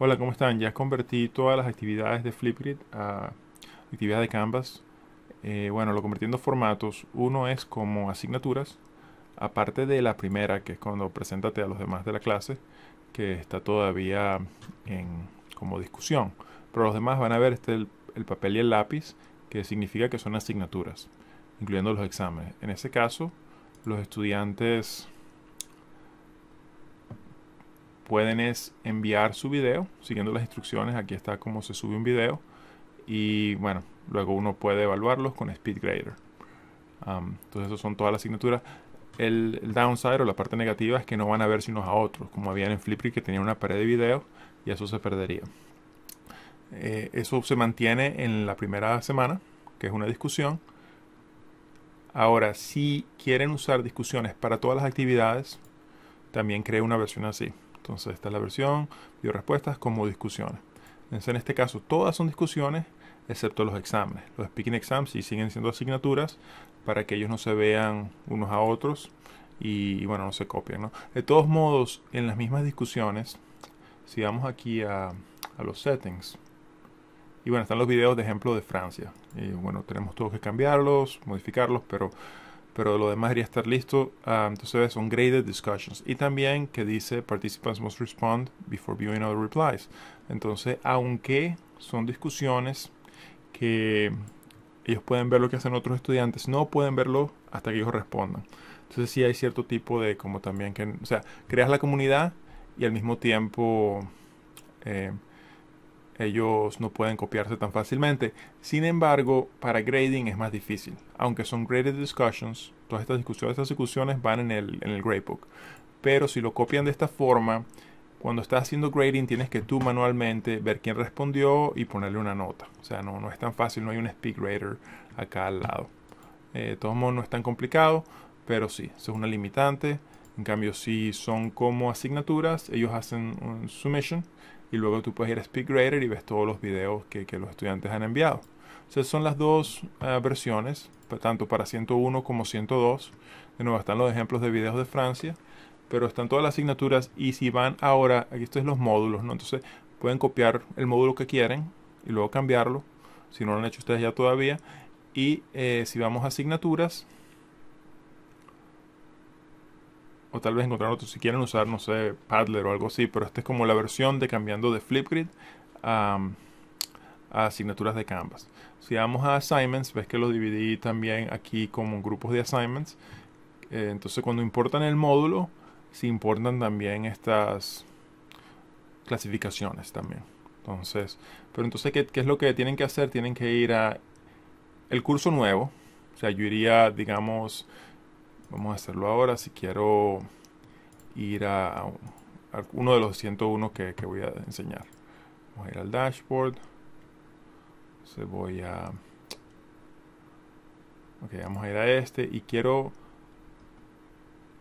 Hola, ¿cómo están? Ya convertí todas las actividades de Flipgrid a actividades de Canvas. Eh, bueno, lo convertí en dos formatos. Uno es como asignaturas, aparte de la primera, que es cuando preséntate a los demás de la clase, que está todavía en, como discusión. Pero los demás van a ver este, el papel y el lápiz, que significa que son asignaturas, incluyendo los exámenes. En ese caso, los estudiantes pueden es enviar su video siguiendo las instrucciones. Aquí está cómo se sube un video. Y bueno, luego uno puede evaluarlos con Speed Grader. entonces, esas son todas las asignaturas. El, downside o la parte negativa es que no van a verse unos a otros, como habían en Flipgrid que tenía una pared de video y eso se perdería. Eh, eso se mantiene en la primera semana, que es una discusión. Ahora, si quieren usar discusiones para todas las actividades, también cree una versión así. Entonces esta es la versión, respuestas como discusiones. en este caso todas son discusiones excepto los exámenes. Los speaking exams sí siguen siendo asignaturas para que ellos no se vean unos a otros y, bueno, no se copien. ¿no? De todos modos, en las mismas discusiones, si vamos aquí a, los settings, y bueno, están los videos de ejemplo de Francia. Y eh, bueno, tenemos todos que cambiarlos, modificarlos, pero pero lo demás ya estar listo. Ah, entonces son graded discussions. Y también que dice participants must respond before viewing other replies. Entonces, aunque son discusiones que ellos pueden ver lo que hacen otros estudiantes, no pueden verlo hasta que ellos respondan. Entonces sí hay cierto tipo de como también que, o sea, creas la comunidad y al mismo tiempo... Eh, ellos no pueden copiarse tan fácilmente. Sin embargo, para grading es más difícil. Aunque son graded discussions, todas estas discusiones, estas discusiones van en el, en gradebook. Pero si lo copian de esta forma, cuando estás haciendo grading tienes que tú manualmente ver quién respondió y ponerle una nota. O sea, no, no es tan fácil, no hay un speed grader acá al lado. Eh, de todos modos, no es tan complicado, pero sí, es una limitante. En cambio, si son como asignaturas, ellos hacen un submission y luego tú puedes ir a SpeedGrader y ves todos los videos que, los estudiantes han enviado. Entonces son las dos eh, versiones, tanto para 101 como 102. De nuevo están los ejemplos de videos de Francia, pero están todas las asignaturas y si van ahora, aquí estos los módulos, ¿no? Entonces pueden copiar el módulo que quieren y luego cambiarlo, si no lo han hecho ustedes ya todavía. Y eh, si vamos a asignaturas, o tal vez encontrar otro si quieren usar, no sé, Padlet o algo así, pero esta es como la versión de cambiando de Flipgrid a, asignaturas de Canvas. Si vamos a assignments, ves que lo dividí también aquí como grupos de assignments. Eh, entonces cuando importan el módulo, se importan también estas clasificaciones también. Entonces, pero entonces, ¿qué, ¿qué, es lo que tienen que hacer? Tienen que ir a el curso nuevo. O sea, yo iría, digamos, Vamos a hacerlo ahora. Si quiero ir a, uno de los 101 que, que voy a enseñar. Vamos a ir al dashboard. Se voy a... vamos a ir a este y quiero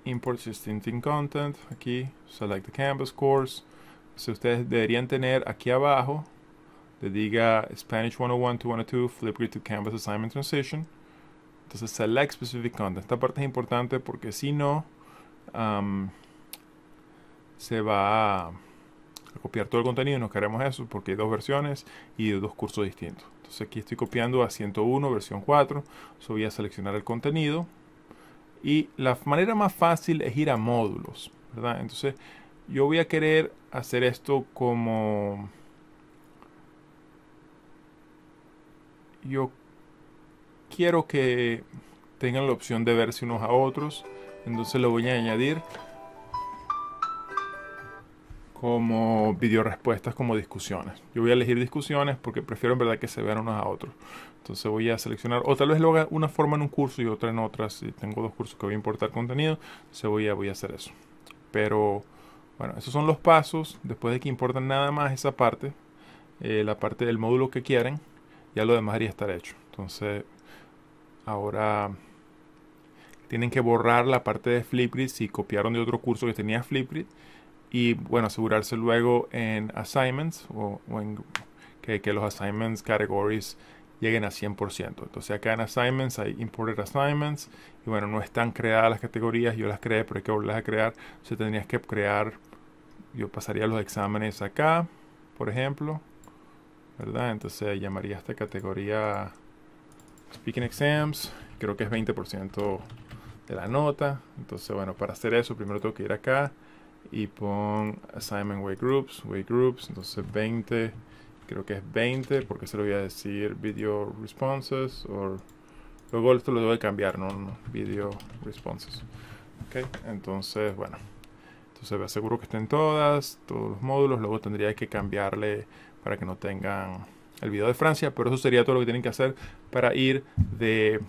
import existing content. Aquí, select the canvas course. Si ustedes deberían tener aquí abajo, le diga Spanish 101 to 102 Flipgrid to Canvas Assignment Transition. Entonces, select specific content. Esta parte es importante porque si no, se va a copiar todo el contenido. No queremos eso porque hay dos versiones y dos cursos distintos. Entonces, aquí estoy copiando a 101, versión 4. voy a seleccionar el contenido. Y la manera más fácil es ir a módulos, Entonces, yo voy a querer hacer esto como... Yo quiero que tengan la opción de verse unos a otros. Entonces lo voy a añadir como video respuestas, como discusiones. Yo voy a elegir discusiones porque prefiero en verdad que se vean unos a otros. Entonces voy a seleccionar, o tal vez lo haga una forma en un curso y otra en otras. Si tengo dos cursos que voy a importar contenido, se voy a, voy a hacer eso. Pero bueno, esos son los pasos. Después de que importan nada más esa parte, eh, la parte del módulo que quieren, ya lo demás haría estar hecho. Entonces Ahora tienen que borrar la parte de Flipgrid si copiaron de otro curso que tenía Flipgrid y bueno, asegurarse luego en assignments o, en que, los assignments categories lleguen a 100%. Entonces acá en assignments hay imported assignments y bueno, no están creadas las categorías, yo las creé, pero hay que volverlas a crear. Se tendrías que crear, yo pasaría los exámenes acá, por ejemplo, ¿verdad? Entonces llamaría esta categoría Speaking Exams, creo que es 20% de la nota. Entonces, bueno, para hacer eso, primero tengo que ir acá y pon Assignment Weight Groups, Weight Groups, entonces 20, creo que es 20, porque se lo voy a decir Video Responses, o luego esto lo debo a cambiar, ¿no? no video Responses. Ok, entonces, bueno. Entonces me aseguro que estén todas, todos los módulos, luego tendría que cambiarle para que no tengan el video de Francia, pero eso sería todo lo que tienen que hacer para ir de,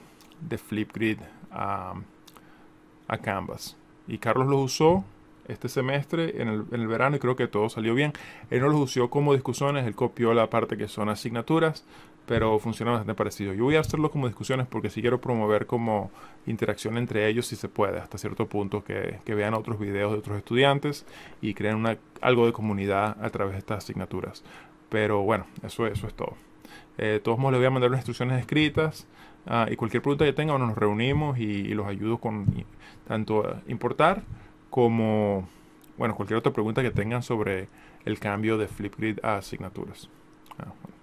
de Flipgrid a, a Canvas. Y Carlos los usó este semestre en el, verano y creo que todo salió bien. Él no los usó como discusiones, él copió la parte que son asignaturas, pero funciona bastante parecido. Yo voy a hacerlo como discusiones porque si sí quiero promover como interacción entre ellos si se puede, hasta cierto punto que, vean otros videos de otros estudiantes y creen una, algo de comunidad a través de estas asignaturas. Pero bueno, eso, eso es todo. Eh, de todos modos, les voy a mandar unas instrucciones escritas. Ah, y cualquier pregunta que tengan, nos reunimos y, los ayudo con tanto ah, importar como, bueno, cualquier otra pregunta que tengan sobre el cambio de Flipgrid a asignaturas. Ah,